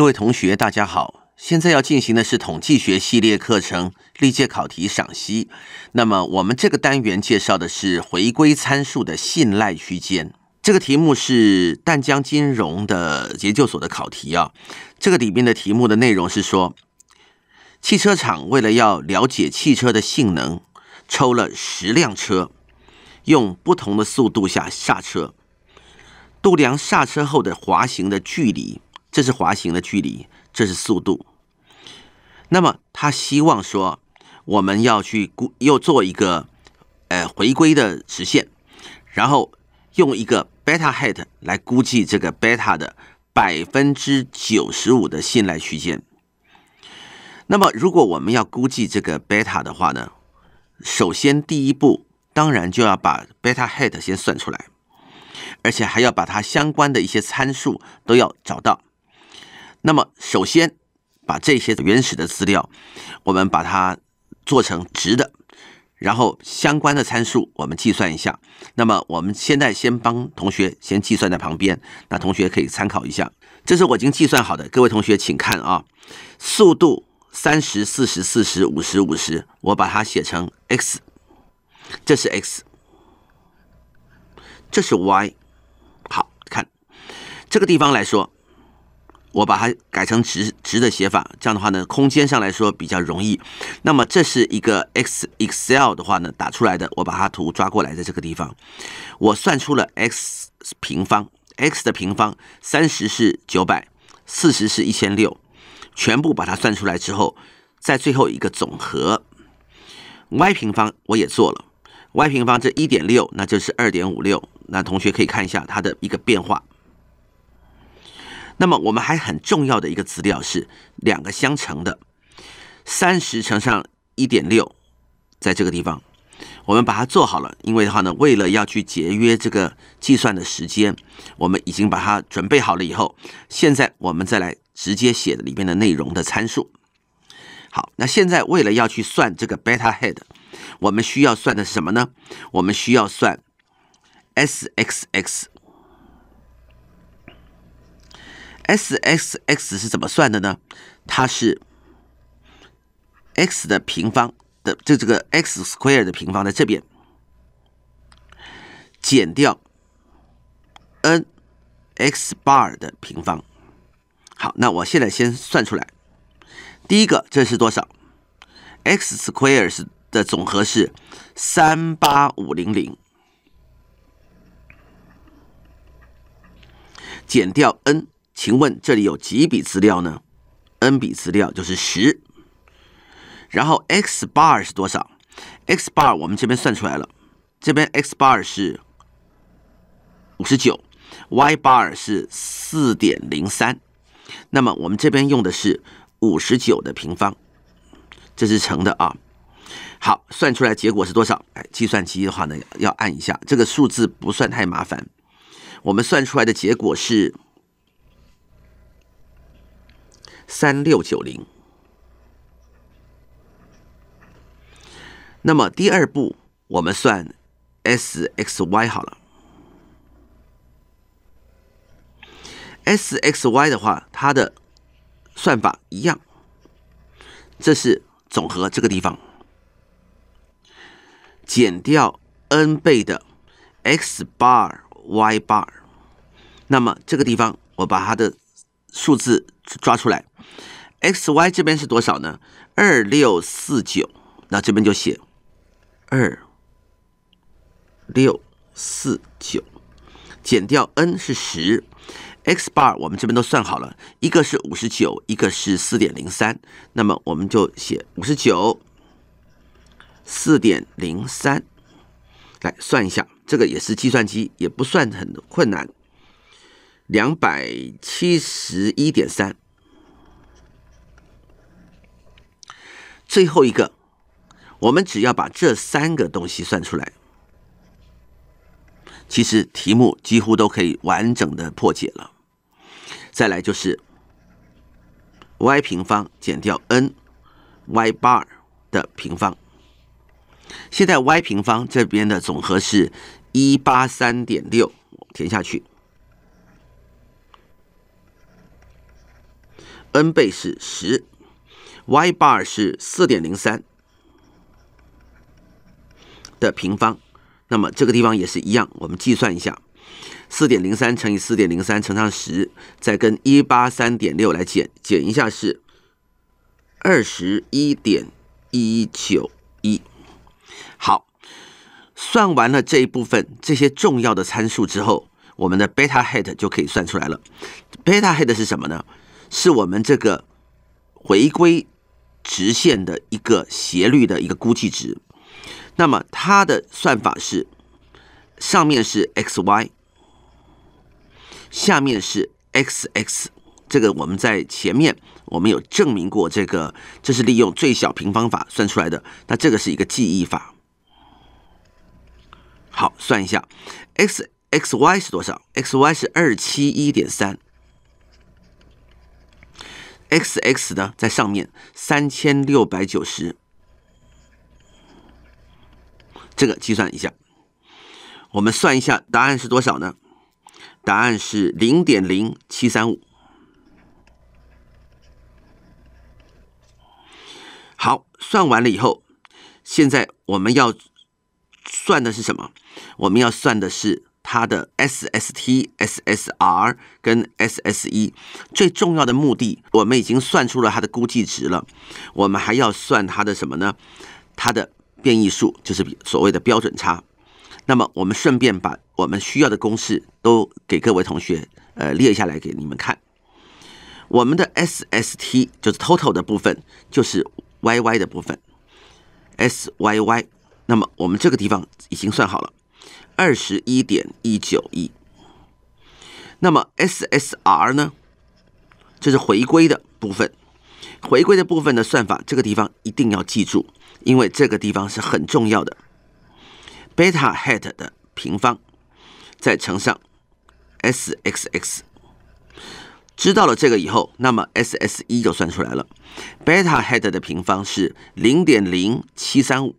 各位同学，大家好！现在要进行的是统计学系列课程历届考题赏析。那么，我们这个单元介绍的是回归参数的信赖区间。这个题目是淡江金融的研究所的考题啊。这个里面的题目的内容是说，汽车厂为了要了解汽车的性能，抽了十辆车，用不同的速度下刹车，度量刹车后的滑行的距离。这是滑行的距离，这是速度。那么他希望说，我们要去估，又做一个呃回归的直线，然后用一个 beta hat 来估计这个 beta 的百分之九十五的信赖区间。那么如果我们要估计这个 beta 的话呢，首先第一步当然就要把 beta hat 先算出来，而且还要把它相关的一些参数都要找到。那么，首先把这些原始的资料，我们把它做成直的，然后相关的参数我们计算一下。那么，我们现在先帮同学先计算在旁边，那同学可以参考一下。这是我已经计算好的，各位同学请看啊，速度三十四十四十五十五十，我把它写成 x，这是 x，这是 y，好看这个地方来说。我把它改成直直的写法，这样的话呢，空间上来说比较容易。那么这是一个 x Excel 的话呢，打出来的，我把它图抓过来的这个地方，我算出了 x 平方，x 的平方，三十是九百，四十是一千六，全部把它算出来之后，在最后一个总和，y 平方我也做了，y 平方这一点六，那就是二点五六。那同学可以看一下它的一个变化。那么我们还很重要的一个资料是两个相乘的，三十乘上一点六，在这个地方，我们把它做好了，因为的话呢，为了要去节约这个计算的时间，我们已经把它准备好了以后，现在我们再来直接写里面的内容的参数。好，那现在为了要去算这个 beta head，我们需要算的是什么呢？我们需要算 sxx。S X X 是怎么算的呢？它是 X 的平方的，就这个 X square 的平方在这边减掉 n X bar 的平方。好，那我现在先算出来，第一个这是多少？X squares 的总和是三八五零零，减掉 n。请问这里有几笔资料呢？n 笔资料就是十，然后 x bar 是多少？x bar 我们这边算出来了，这边 x bar 是五十九，y bar 是四点零三。那么我们这边用的是五十九的平方，这是乘的啊。好，算出来结果是多少？哎，计算机的话呢要按一下，这个数字不算太麻烦。我们算出来的结果是。三六九零。那么第二步，我们算 sxy 好了。sxy 的话，它的算法一样。这是总和这个地方，减掉 n 倍的 x bar y bar。那么这个地方，我把它的。数字抓出来，x y 这边是多少呢？二六四九，那这边就写二六四九，减掉 n 是十，x bar 我们这边都算好了，一个是五十九，一个是四点零三，那么我们就写五十九四点零三，来算一下，这个也是计算机也不算很困难。两百七十一点三，最后一个，我们只要把这三个东西算出来，其实题目几乎都可以完整的破解了。再来就是 y 平方减掉 n y bar 的平方。现在 y 平方这边的总和是一八三点六，填下去。n 倍是十，y bar 是四点零三的平方，那么这个地方也是一样，我们计算一下，四点零三乘以四点零三乘上十，再跟一八三点六来减，减一下是二十一点一九一。好，算完了这一部分这些重要的参数之后，我们的 beta hat 就可以算出来了。beta hat 是什么呢？是我们这个回归直线的一个斜率的一个估计值。那么它的算法是，上面是 x y，下面是 x x。这个我们在前面我们有证明过，这个这是利用最小平方法算出来的。那这个是一个记忆法。好，算一下 x x y 是多少？x y 是二七一点三。x x 呢，在上面三千六百九十，这个计算一下，我们算一下，答案是多少呢？答案是零点零七三五。好，算完了以后，现在我们要算的是什么？我们要算的是。它的 SST、SSR 跟 SSE 最重要的目的，我们已经算出了它的估计值了。我们还要算它的什么呢？它的变异数，就是所谓的标准差。那么，我们顺便把我们需要的公式都给各位同学呃列下来给你们看。我们的 SST 就是 total 的部分，就是 YY 的部分 SYY。那么，我们这个地方已经算好了。二十一点一九一，那么 S S R 呢？这是回归的部分，回归的部分的算法，这个地方一定要记住，因为这个地方是很重要的。贝塔 hat 的平方再乘上 S X X，知道了这个以后，那么 S S 一就算出来了。贝塔 hat 的平方是零点零七三五。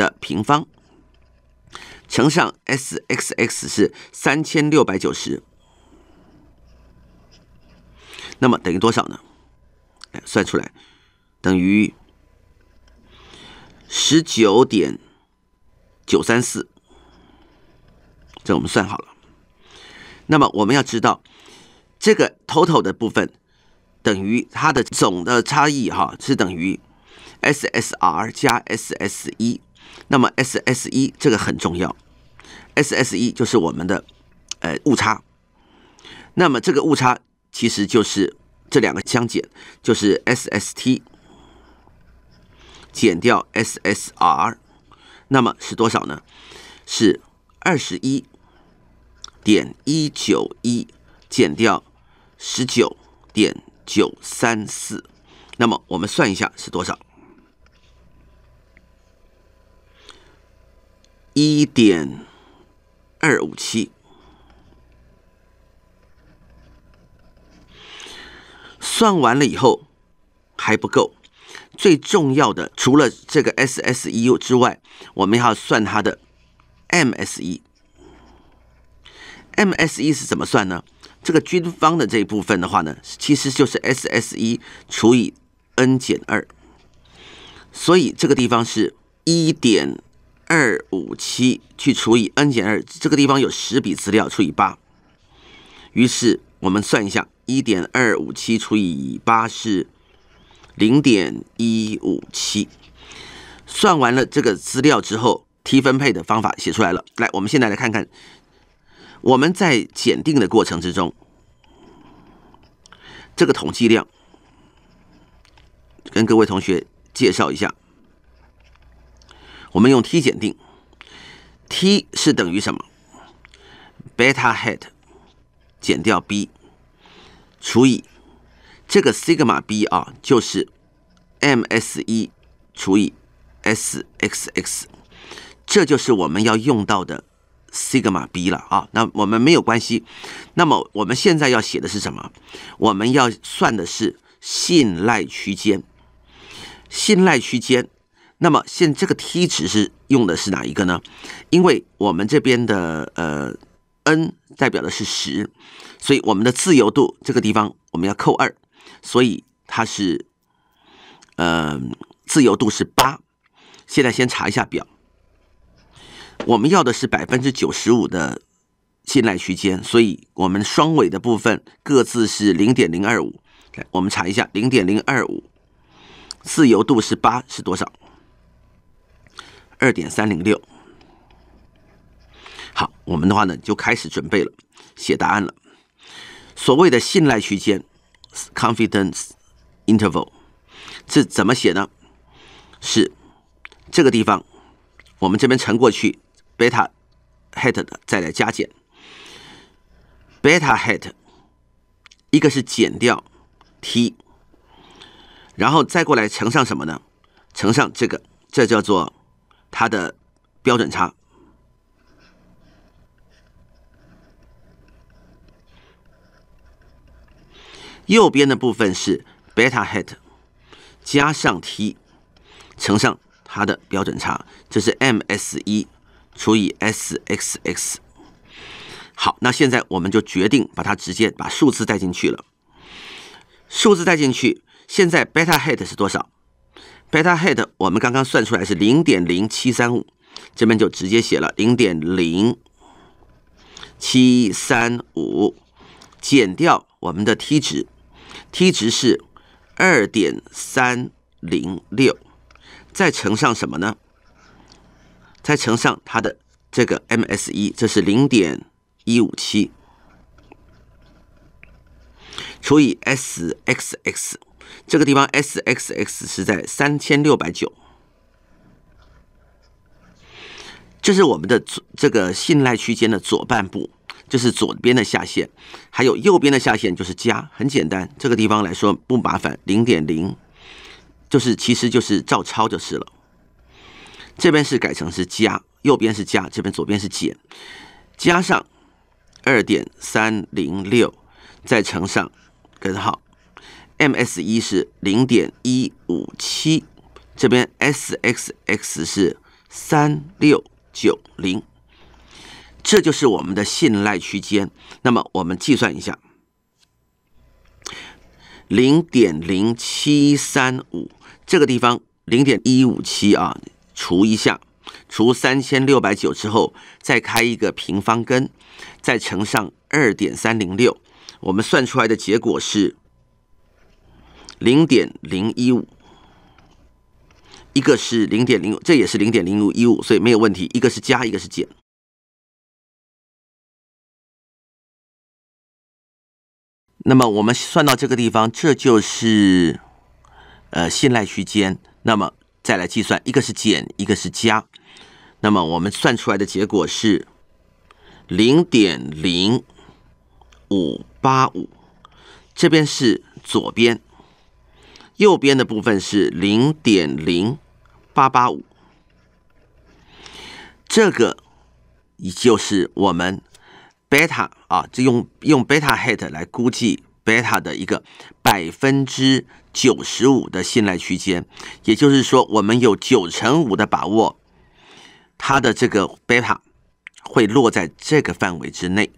的平方乘上 SXX 是三千六百九十，那么等于多少呢？哎，算出来等于十九点九三四，这我们算好了。那么我们要知道这个 total 的部分等于它的总的差异哈，是等于 SSR 加 s s 一，那么 SSE 这个很重要，SSE 就是我们的呃误差。那么这个误差其实就是这两个相减，就是 SST 减掉 SSR，那么是多少呢？是二十一点一九一减掉十九点九三四，那么我们算一下是多少？一点二五七，算完了以后还不够，最重要的除了这个 SSE 之外，我们要算它的 MSE。MSE 是怎么算呢？这个均方的这一部分的话呢，其实就是 SSE 除以 n 减二，所以这个地方是一点。二五七去除以 n 减二，这个地方有十笔资料除以八，于是我们算一下，一点二五七除以八是零点一五七。算完了这个资料之后，t 分配的方法写出来了。来，我们现在来看看我们在检定的过程之中，这个统计量跟各位同学介绍一下。我们用 t 减定，t 是等于什么？b e t a hat 减掉 b 除以这个西格玛 b 啊，就是 m s 一除以 SXX，这就是我们要用到的西格玛 b 了啊。那我们没有关系。那么我们现在要写的是什么？我们要算的是信赖区间，信赖区间。那么现这个 t 值是用的是哪一个呢？因为我们这边的呃 n 代表的是十，所以我们的自由度这个地方我们要扣二，所以它是呃自由度是八。现在先查一下表，我们要的是百分之九十五的信赖区间，所以我们双尾的部分各自是零点零二五。来，我们查一下零点零二五，自由度是八是多少？二点三零六，好，我们的话呢就开始准备了，写答案了。所谓的信赖区间 （confidence interval） 这怎么写呢？是这个地方，我们这边乘过去贝塔 hat 的，再来加减贝塔 hat。一个是减掉 t，然后再过来乘上什么呢？乘上这个，这叫做。它的标准差，右边的部分是 beta hat 加上 t 乘上它的标准差，这是 m s 一除以 SXX。好，那现在我们就决定把它直接把数字带进去了。数字带进去，现在 beta hat 是多少？贝塔 h e a d 我们刚刚算出来是零点零七三五，这边就直接写了零点零七三五减掉我们的 t 值，t 值是二点三零六，再乘上什么呢？再乘上它的这个 mse，这是零点一五七除以 sxx。这个地方 sxx 是在三千六百九，这是我们的这个信赖区间的左半部，就是左边的下限，还有右边的下限就是加，很简单，这个地方来说不麻烦，零点零，就是其实就是照抄就是了。这边是改成是加，右边是加，这边左边是减，加上二点三零六，再乘上根号。MS 一是零点一五七，这边 SXX 是三六九零，这就是我们的信赖区间。那么我们计算一下，零点零七三五这个地方，零点一五七啊除一下，除三千六百九之后，再开一个平方根，再乘上二点三零六，我们算出来的结果是。零点零一五，一个是零点零五，这也是零点零五一五，所以没有问题。一个是加，一个是减。那么我们算到这个地方，这就是呃信赖区间。那么再来计算，一个是减，一个是加。那么我们算出来的结果是零点零五八五，这边是左边。右边的部分是零点零八八五，这个也就是我们贝塔啊，就用用贝塔 hat 来估计贝塔的一个百分之九十五的信赖区间，也就是说，我们有九成五的把握，它的这个贝塔会落在这个范围之内。